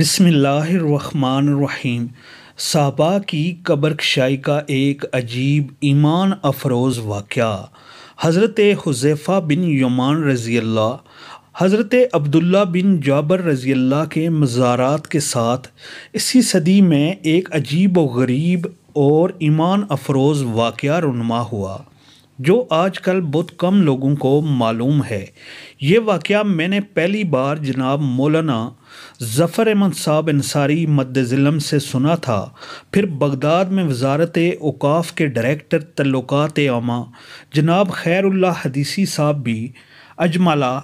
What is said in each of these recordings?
बिसमीम साहबा की कब्रकशाई का एक अजीब ईमान अफरोज़ वाक़ हज़रत हुजैफ़ा बिन यमान रज़ी अल्लाह हज़रत अब्दुल्ला बिन जाबर रज़ी अल्लाह के मज़ारात के साथ इसी सदी में एक अजीब व गरीब और ईमान अफरोज़ वाक़ रुनमा हुआ जो आजकल बहुत कम लोगों को मालूम है ये वाक़ मैंने पहली बार जनाब मौलाना ज़फ़र अहमद साहब अंसारी मद म से सुना था फिर बगदाद में वजारत अकाफ के डायरेक्टर तल्लुक आमा जनाब खैरुल्ला हदीसी साहब भी अजमला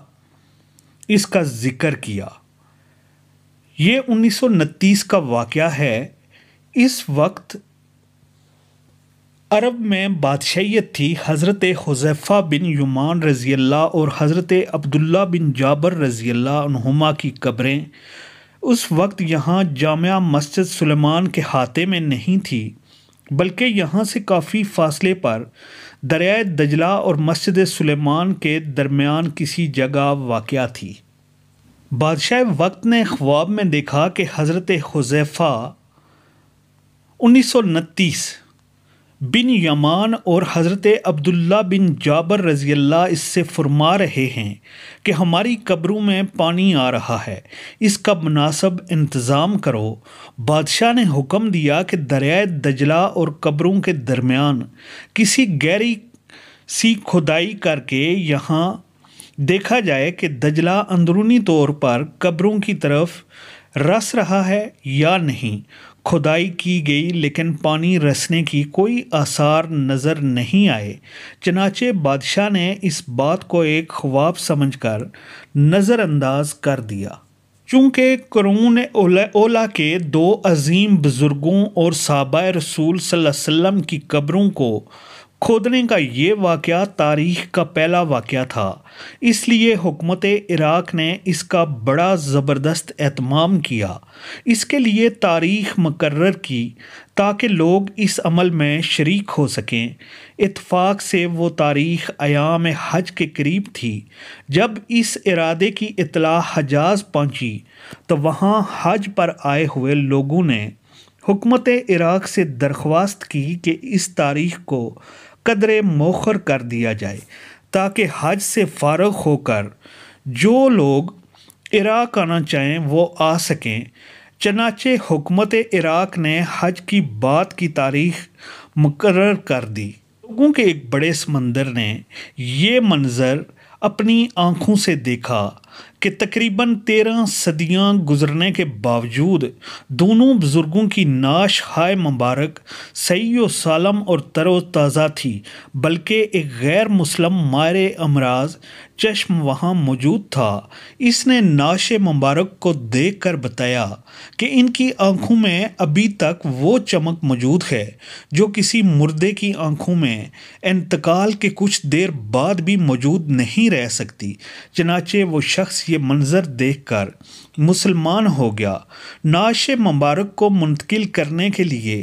इसका ज़िक्र किया ये उन्नीस का वाक़ है इस वक्त अरब में बादशाहत थी हज़रत हुजैफ़ा बिन युमान रज़ी अल्लाह और हज़रत अब्दुल्ला बिन जाबर रज़ी अल्लाह की कब्रें उस वक्त यहाँ जामिया मस्जिद सुलेमान के हाथे में नहीं थी बल्कि यहाँ से काफ़ी फासले पर दरियाए दजला और मस्जिद सुलेमान के दरमियान किसी जगह वाक़ थी बादशाह वक्त ने ख्वाब में देखा कि हज़रत हुजैफ़ा उन्नीस सौ बिन यमान और हज़रत अब्दुल्ला बिन जाबर रज़ी अल्लाह इससे फरमा रहे हैं कि हमारी कब्रों में पानी आ रहा है इसका मुनासब इंतज़ाम करो बादशाह ने हुक्म दिया कि दरिया दजला और कब्रों के दरमियान किसी गहरी सी खुदाई करके यहाँ देखा जाए कि दजला अंदरूनी तौर पर कब्रों की तरफ रस रहा है या नहीं खुदाई की गई लेकिन पानी रसने की कोई आसार नज़र नहीं आए चनाचे बादशाह ने इस बात को एक ख्वाब समझकर नज़रअंदाज कर दिया चूँकि करून ओला के दो अजीम बुज़ुर्गों और सबा रसूल सल्लम की कब्रों को खोदने का ये वाक़ तारीख का पहला वाक़ था इसलिए हुकूमत इराक़ ने इसका बड़ा ज़बरदस्त अहतमाम किया इसके लिए तारीख मकर की ताकि लोग इस अमल में शरीक हो सकें इतफ़ाक़ से वो तारीख आयाम हज के करीब थी जब इस इरादे की इतला हजाज पहुँची तो वहाँ हज पर आए हुए लोगों ने हुकमत इराक़ से दरख्वास्त की कि इस तारीख को कदर मौखर कर दिया जाए ताकि हज से फारग होकर जो लोग इराक़ आना चाहें वो आ सकें चनाचे हुकमत इराक़ ने हज की बात की तारीख मुकर कर दी लोगों के एक बड़े समंदर ने ये मंज़र अपनी आँखों से देखा कि तकरीबन तेरह सदियां गुजरने के बावजूद दोनों बुज़ुर्गों की नाश हाय मुबारक सही सालम और तरोताज़ा थी बल्कि एक गैर मुस्लिम मायर अमराज चश्म वहाँ मौजूद था इसने नाश मुबारक को देख कर बताया कि इनकी आँखों में अभी तक वो चमक मौजूद है जो किसी मुर्दे की आँखों में इंतकाल के कुछ देर बाद भी मौजूद नहीं रह सकती चनाचे वो शख्स ये मंज़र देख कर मुसलमान हो गया नाश मुबारक को मुंतकिल करने के लिए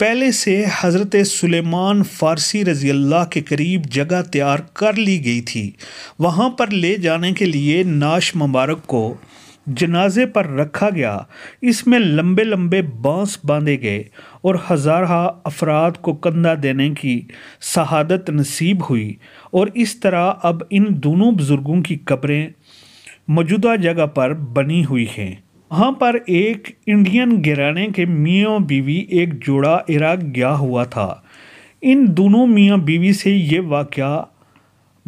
पहले से हज़रत सुलेमान फ़ारसी रज़ी अल्लाह के करीब जगह तैयार कर ली गई थी वहाँ पर ले जाने के लिए नाश मुबारक को जनाजे पर रखा गया इसमें लंबे लंबे बांस बांधे गए और हज़ारहा अफराद को कंधा देने की शहादत नसीब हुई और इस तरह अब इन दोनों बुज़ुर्गों की कब्रें मौजूदा जगह पर बनी हुई हैं वहाँ पर एक इंडियन गिराने के मियाँ बीवी एक जोड़ा इराक गया हुआ था इन दोनों मियाँ बीवी से ये वाक़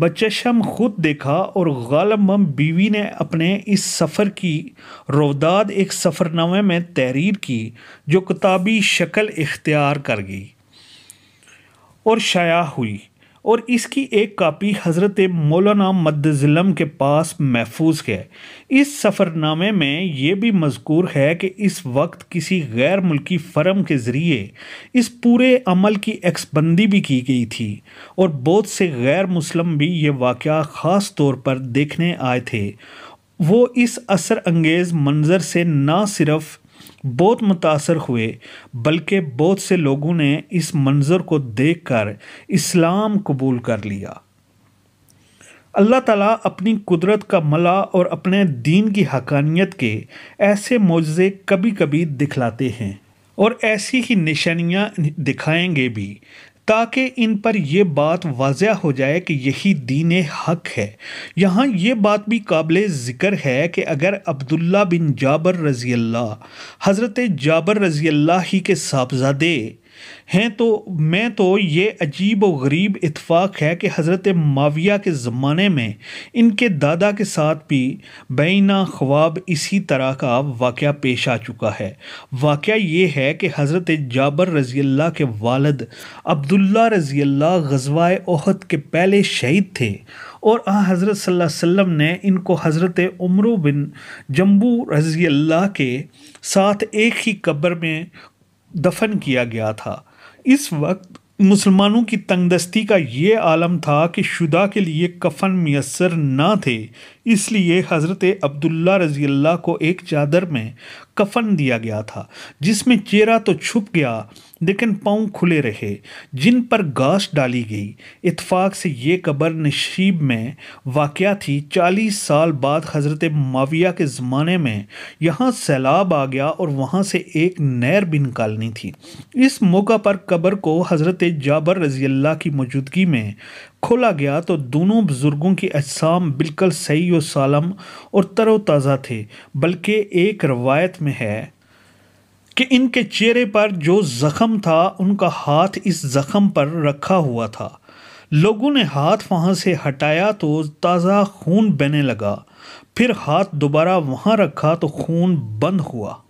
बचशम खुद देखा और गालबम बीवी ने अपने इस सफ़र की रोदाद एक सफ़रनामे में तहरीर की जो किताबी शक्ल इख्तियार कर गई और शाया हुई और इसकी एक कापी हज़रत मौलाना मद्दज़िलम के पास महफूज है इस सफ़रनामे में ये भी मजकूर है कि इस वक्त किसी गैर मुल्की फर्म के ज़रिए इस पूरे अमल की एक्सबंदी भी की गई थी और बहुत से गैर मुस्लिम भी ये वाक़ ख़ास तौर पर देखने आए थे वो इस असर अंगेज़ मंज़र से ना सिर्फ़ बहुत मुतासर हुए बल्कि बहुत से लोगों ने इस मंज़र को देखकर इस्लाम कबूल कर लिया अल्लाह ताला अपनी कुदरत का मला और अपने दीन की हकानियत के ऐसे मुजज़े कभी कभी दिखलाते हैं और ऐसी ही निशानियाँ दिखाएंगे भी ताकि इन पर यह बात वाजह हो जाए कि यही दीन हक है यहाँ ये बात भी काबिल ज़िक्र है कि अगर अब्दुल्ला बिन जाबर रज़ी अल्लाह हज़रत जाबर रज़ी अल्लाह ही के साहबजादे हैं तो मैं तो ये अजीब व गरीब इतफ़ाक़ है कि हज़रत माविया के ज़माने में इनके दादा के साथ भी बैना ख्वाब इसी तरह का वाक़ पेश आ चुका है वाक़ ये है कि हज़रत जाबर रज़ी अल्लाह के वालद अब्दुल्ला रज़ी गजवाए ओहद के पहले शहीद थे और आ हज़रत वसल्लम ने इनको हज़रत उम्र बिन जम्बू रज़ी अल्लाह के साथ एक ही कब्र में दफन किया गया था इस वक्त मुसलमानों की तंगदस्ती का ये आलम था कि शुदा के लिए कफन मैसर ना थे इसलिए हज़रत अब्दुल्ला रज़ील्ला को एक चादर में कफन दिया गया था जिसमें चेहरा तो छुप गया लेकिन पाँव खुले रहे जिन पर घास डाली गई इतफाक से ये कबर नशीब में वाक़ थी चालीस साल बाद हज़रत माविया के ज़माने में यहाँ सैलाब आ गया और वहाँ से एक नहर भी निकालनी थी इस मौका पर कबर को हज़रत जाबर रज़ील्ला की मौजूदगी में खोला गया तो दोनों बुज़ुर्गों की अजसाम बिल्कुल सही व सालम और तरोताज़ा थे बल्कि एक रवायत में है कि इनके चेहरे पर जो ज़ख़म था उनका हाथ इस ज़ख़म पर रखा हुआ था लोगों ने हाथ वहाँ से हटाया तो ताज़ा खून बहने लगा फिर हाथ दोबारा वहाँ रखा तो खून बंद हुआ